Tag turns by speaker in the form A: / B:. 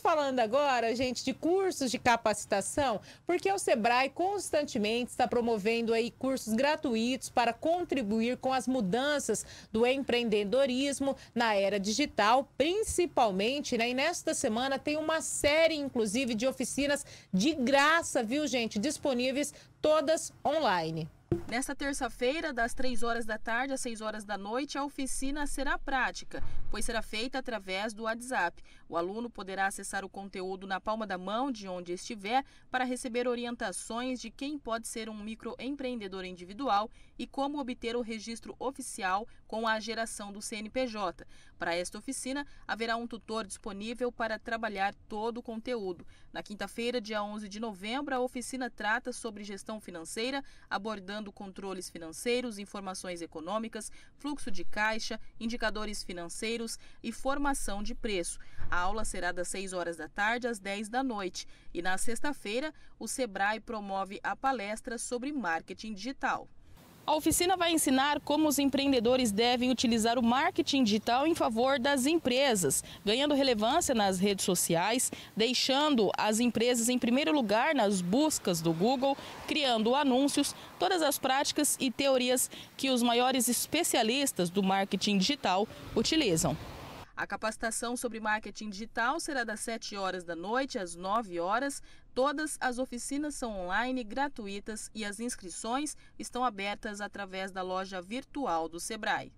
A: falando agora, gente, de cursos de capacitação, porque o Sebrae constantemente está promovendo aí cursos gratuitos para contribuir com as mudanças do empreendedorismo na era digital, principalmente, né? E nesta semana tem uma série, inclusive, de oficinas de graça, viu, gente, disponíveis
B: todas online. Nesta terça-feira, das 3 horas da tarde às 6 horas da noite, a oficina será prática, pois será feita através do WhatsApp. O aluno poderá acessar o conteúdo na palma da mão, de onde estiver, para receber orientações de quem pode ser um microempreendedor individual e como obter o registro oficial com a geração do CNPJ. Para esta oficina, haverá um tutor disponível para trabalhar todo o conteúdo. Na quinta-feira, dia 11 de novembro, a oficina trata sobre gestão financeira, abordando analisando controles financeiros, informações econômicas, fluxo de caixa, indicadores financeiros e formação de preço. A aula será das 6 horas da tarde às 10 da noite. E na sexta-feira, o SEBRAE promove a palestra sobre marketing digital. A oficina vai ensinar como os empreendedores devem utilizar o marketing digital em favor das empresas, ganhando relevância nas redes sociais, deixando as empresas em primeiro lugar nas buscas do Google, criando anúncios, todas as práticas e teorias que os maiores especialistas do marketing digital utilizam. A capacitação sobre marketing digital será das 7 horas da noite às 9 horas. Todas as oficinas são online, gratuitas e as inscrições estão abertas através da loja virtual do Sebrae.